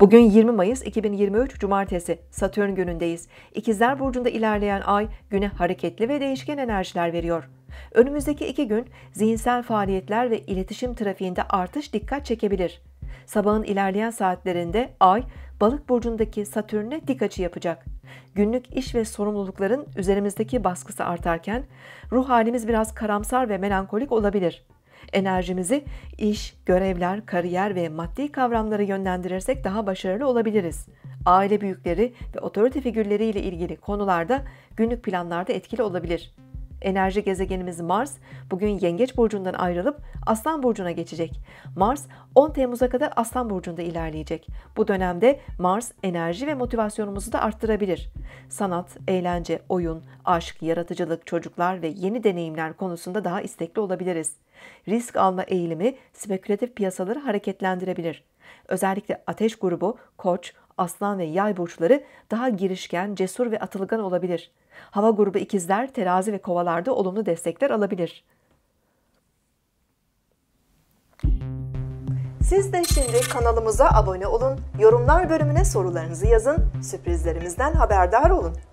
Bugün 20 Mayıs 2023 Cumartesi Satürn günündeyiz. İkizler Burcu'nda ilerleyen ay güne hareketli ve değişken enerjiler veriyor. Önümüzdeki iki gün zihinsel faaliyetler ve iletişim trafiğinde artış dikkat çekebilir. Sabahın ilerleyen saatlerinde ay balık burcundaki satürne dik açı yapacak. Günlük iş ve sorumlulukların üzerimizdeki baskısı artarken ruh halimiz biraz karamsar ve melankolik olabilir. Enerjimizi iş, görevler, kariyer ve maddi kavramlara yönlendirirsek daha başarılı olabiliriz. Aile büyükleri ve otorite figürleriyle ilgili konularda günlük planlarda etkili olabilir. Enerji gezegenimiz Mars bugün Yengeç burcundan ayrılıp Aslan burcuna geçecek. Mars 10 Temmuz'a kadar Aslan burcunda ilerleyecek. Bu dönemde Mars enerji ve motivasyonumuzu da arttırabilir. Sanat, eğlence, oyun, aşk, yaratıcılık, çocuklar ve yeni deneyimler konusunda daha istekli olabiliriz. Risk alma eğilimi spekülatif piyasaları hareketlendirebilir. Özellikle ateş grubu, koç, aslan ve yay burçları daha girişken, cesur ve atılgan olabilir. Hava grubu ikizler, terazi ve kovalarda olumlu destekler alabilir. Siz de şimdi kanalımıza abone olun, yorumlar bölümüne sorularınızı yazın, sürprizlerimizden haberdar olun.